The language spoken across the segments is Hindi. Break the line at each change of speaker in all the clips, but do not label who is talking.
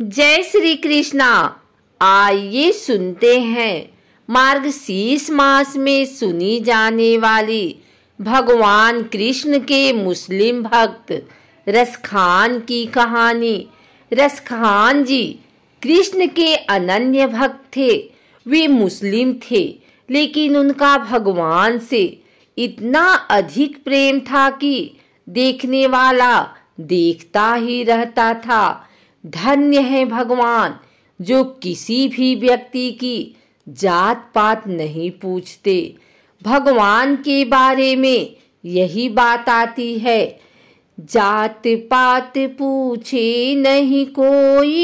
जय श्री कृष्णा आइए सुनते हैं मार्ग मास में सुनी जाने वाली भगवान कृष्ण के मुस्लिम भक्त रसखान की कहानी रसखान जी कृष्ण के अनन्य भक्त थे वे मुस्लिम थे लेकिन उनका भगवान से इतना अधिक प्रेम था कि देखने वाला देखता ही रहता था धन्य है भगवान जो किसी भी व्यक्ति की जात पात नहीं पूछते भगवान के बारे में यही बात आती है जात पात पूछे नहीं कोई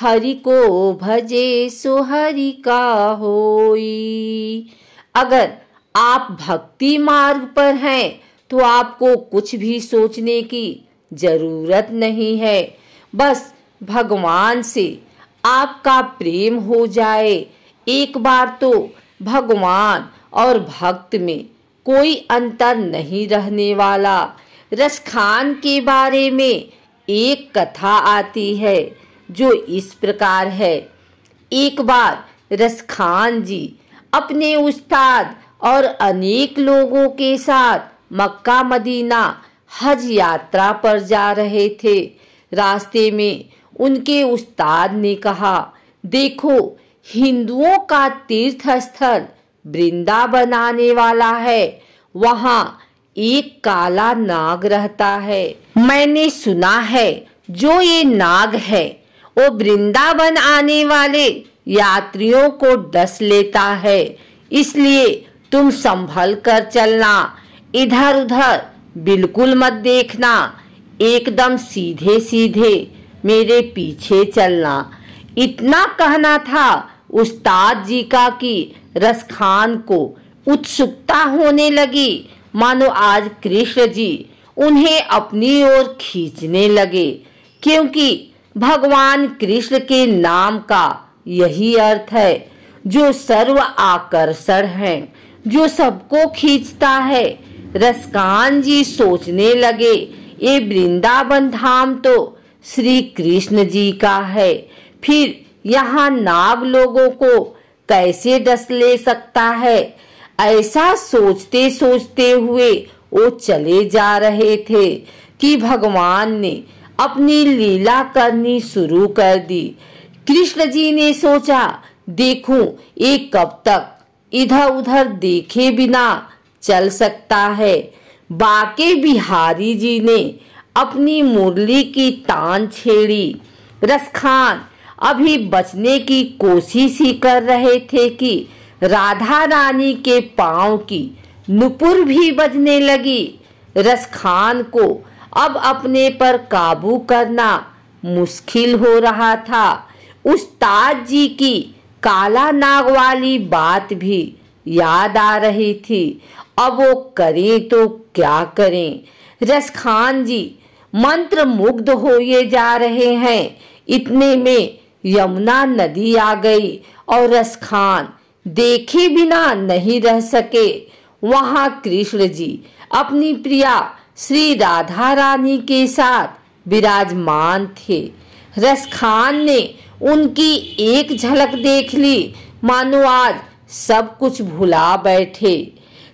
हरि को भजे सो हरि का होई अगर आप भक्ति मार्ग पर हैं तो आपको कुछ भी सोचने की जरूरत नहीं है बस भगवान से आपका प्रेम हो जाए एक बार तो भगवान और भक्त में कोई अंतर नहीं रहने वाला रसखान के बारे में एक कथा आती है जो इस प्रकार है एक बार रसखान जी अपने उस्ताद और अनेक लोगों के साथ मक्का मदीना हज यात्रा पर जा रहे थे रास्ते में उनके उस्ताद ने कहा देखो हिंदुओं का तीर्थ स्थल वृंदा आने वाला है वहाँ एक काला नाग रहता है मैंने सुना है जो ये नाग है वो वृंदावन आने वाले यात्रियों को डस लेता है इसलिए तुम संभल कर चलना इधर उधर बिल्कुल मत देखना एकदम सीधे सीधे मेरे पीछे चलना इतना कहना था उस्ताद जी का कि रसखान को उत्सुकता होने लगी मानो आज कृष्ण जी उन्हें अपनी ओर खींचने लगे क्योंकि भगवान कृष्ण के नाम का यही अर्थ है जो सर्व आकर्षण है जो सबको खींचता है रसकान जी सोचने लगे ये वृंदावन धाम तो श्री कृष्ण जी का है फिर यहाँ नाग लोगों को कैसे डस ले सकता है ऐसा सोचते सोचते हुए वो चले जा रहे थे कि भगवान ने अपनी लीला करनी शुरू कर दी कृष्ण जी ने सोचा देखूं ये कब तक इधर उधर देखे बिना चल सकता है बाके बिहारी जी ने अपनी मुरली की तान छेड़ी रसखान अभी बचने की कोशिश ही कर रहे थे कि राधा रानी के पाँव की नुपुर भी बजने लगी रसखान को अब अपने पर काबू करना मुश्किल हो रहा था ताज जी की काला नाग वाली बात भी याद आ रही थी अब वो करें तो क्या करें रस खान जी मंत्र मुग्ध ये जा रहे हैं इतने में यमुना नदी आ गई और रस खान देखे बिना नहीं रह सके वहां कृष्ण जी अपनी प्रिया श्री राधा रानी के साथ विराजमान थे रस खान ने उनकी एक झलक देख ली मानो आज सब कुछ भुला बैठे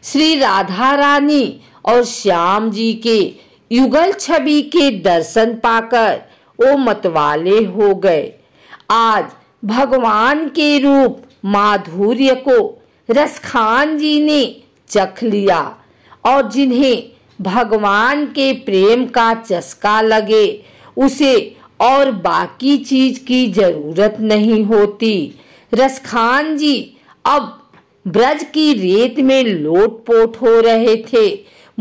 श्री राधा रानी और श्याम जी के युगल छवि के दर्शन पाकर वो मतवाले हो गए आज भगवान के रूप माधुर्य को रसखान जी ने चख लिया और जिन्हें भगवान के प्रेम का चस्का लगे उसे और बाकी चीज की जरूरत नहीं होती रसखान जी अब ब्रज की रेत में लोटपोट हो रहे थे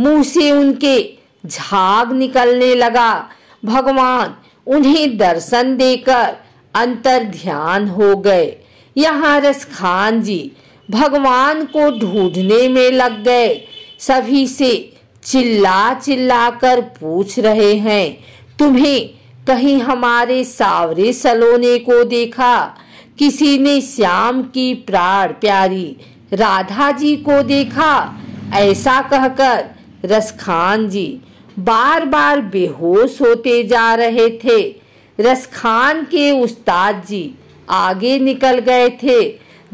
मुंह से उनके झाग निकलने लगा भगवान उन्हें दर्शन देकर अंतर ध्यान हो गए यहाँ रस खान जी भगवान को ढूंढने में लग गए सभी से चिल्ला चिल्ला कर पूछ रहे हैं तुम्हें कहीं हमारे सावरे सलोने को देखा किसी ने श्याम की प्राण प्यारी राधा जी को देखा ऐसा कहकर रसखान जी बार बार बेहोश होते जा रहे थे रसखान के उस्ताद जी आगे निकल गए थे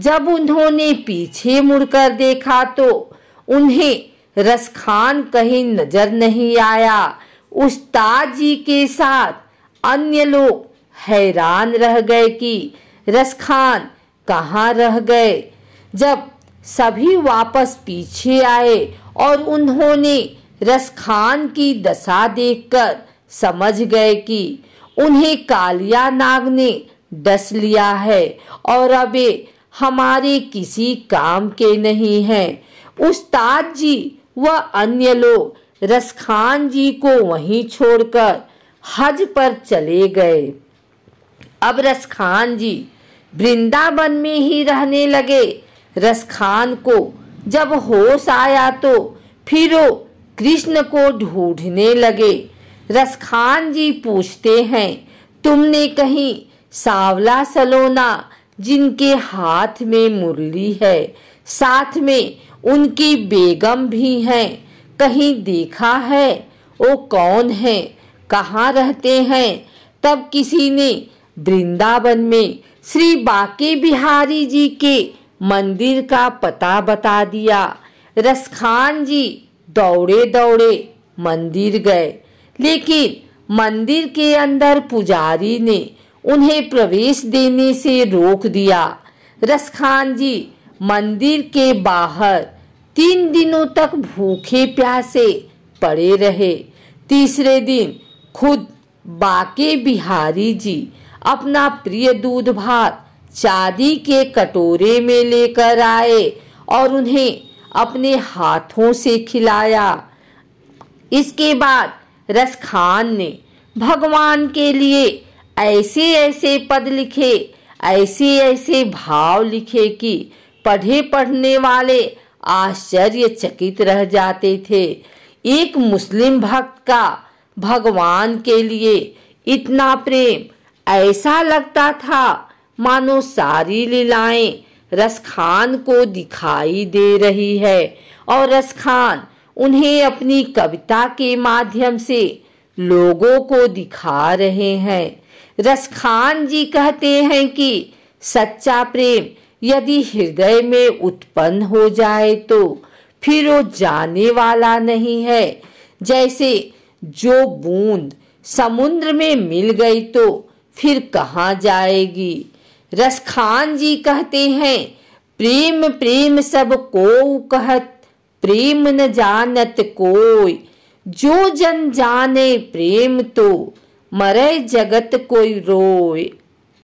जब उन्होंने पीछे मुड़कर देखा तो उन्हें रसखान कहीं नजर नहीं आया उस्ताद जी के साथ अन्य लोग हैरान रह गए कि रसखान कहाँ रह गए जब सभी वापस पीछे आए और उन्होंने रसखान की दशा देखकर समझ गए कि उन्हें कालिया नाग ने डस लिया है और अब हमारे किसी काम के नहीं हैं उस्ताद जी व अन्य लोग रसखान जी को वहीं छोड़कर हज पर चले गए अब रसखान जी वृंदावन में ही रहने लगे रसखान को जब होश आया तो फिर कृष्ण को ढूंढने लगे रसखान जी पूछते हैं तुमने कहीं सावला सलोना जिनके हाथ में मुरली है साथ में उनकी बेगम भी हैं कहीं देखा है वो कौन है कहाँ रहते हैं तब किसी ने वृंदावन में श्री बाके बिहारी जी के मंदिर का पता बता दिया रसखान जी दौड़े दौड़े मंदिर गए लेकिन मंदिर के अंदर पुजारी ने उन्हें प्रवेश देने से रोक दिया रसखान जी मंदिर के बाहर तीन दिनों तक भूखे प्यासे पड़े रहे तीसरे दिन खुद बाके बिहारी जी अपना प्रिय दूध भात चांदी के कटोरे में लेकर आए और उन्हें अपने हाथों से खिलाया इसके बाद रसखान ने भगवान के लिए ऐसे ऐसे पद लिखे ऐसे ऐसे भाव लिखे कि पढ़े पढ़ने वाले आश्चर्यचकित रह जाते थे एक मुस्लिम भक्त का भगवान के लिए इतना प्रेम ऐसा लगता था मानो सारी लीलाएं रसखान को दिखाई दे रही है और रसखान उन्हें अपनी कविता के माध्यम से लोगों को दिखा रहे हैं रसखान जी कहते हैं कि सच्चा प्रेम यदि हृदय में उत्पन्न हो जाए तो फिर वो जाने वाला नहीं है जैसे जो बूंद समुद्र में मिल गई तो फिर कहाँ जाएगी रसखान जी कहते हैं प्रेम प्रेम सब को कहत प्रेम न जानत कोई जो जन जाने प्रेम तो मरे जगत कोई रोय